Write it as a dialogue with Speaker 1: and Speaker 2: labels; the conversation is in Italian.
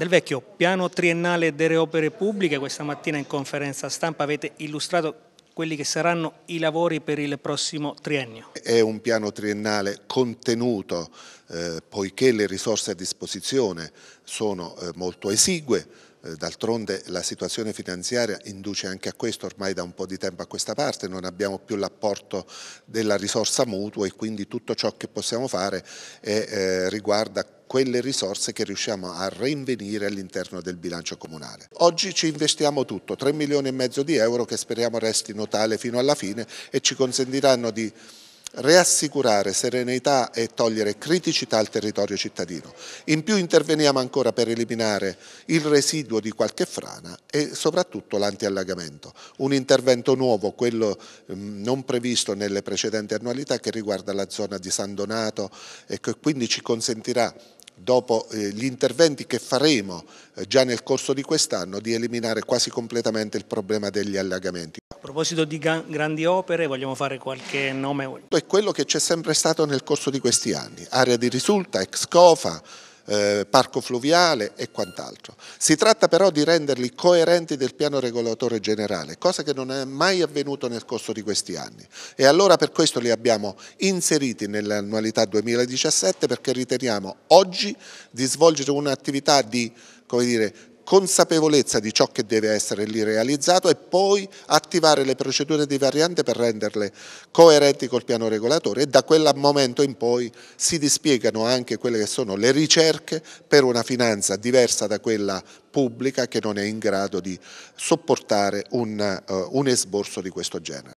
Speaker 1: del vecchio piano triennale delle opere pubbliche. Questa mattina in conferenza stampa avete illustrato quelli che saranno i lavori per il prossimo triennio.
Speaker 2: È un piano triennale contenuto eh, poiché le risorse a disposizione sono eh, molto esigue, eh, D'altronde la situazione finanziaria induce anche a questo ormai da un po' di tempo a questa parte, non abbiamo più l'apporto della risorsa mutua e quindi tutto ciò che possiamo fare è, eh, riguarda quelle risorse che riusciamo a reinvenire all'interno del bilancio comunale. Oggi ci investiamo tutto, 3 milioni e mezzo di euro che speriamo restino tale fino alla fine e ci consentiranno di riassicurare serenità e togliere criticità al territorio cittadino. In più interveniamo ancora per eliminare il residuo di qualche frana e soprattutto l'antiallagamento. Un intervento nuovo, quello ehm, non previsto nelle precedenti annualità che riguarda la zona di San Donato e che quindi ci consentirà dopo eh, gli interventi che faremo eh, già nel corso di quest'anno, di eliminare quasi completamente il problema degli allagamenti.
Speaker 1: A proposito di grandi opere, vogliamo fare qualche nome?
Speaker 2: È quello che c'è sempre stato nel corso di questi anni, area di risulta, ex COFA, eh, parco fluviale e quant'altro. Si tratta però di renderli coerenti del piano regolatore generale, cosa che non è mai avvenuto nel corso di questi anni. E allora per questo li abbiamo inseriti nell'annualità 2017 perché riteniamo oggi di svolgere un'attività di come dire, consapevolezza di ciò che deve essere lì realizzato e poi attivare le procedure di variante per renderle coerenti col piano regolatore e da quel momento in poi si dispiegano anche quelle che sono le ricerche per una finanza diversa da quella pubblica che non è in grado di sopportare un, uh, un esborso di questo genere.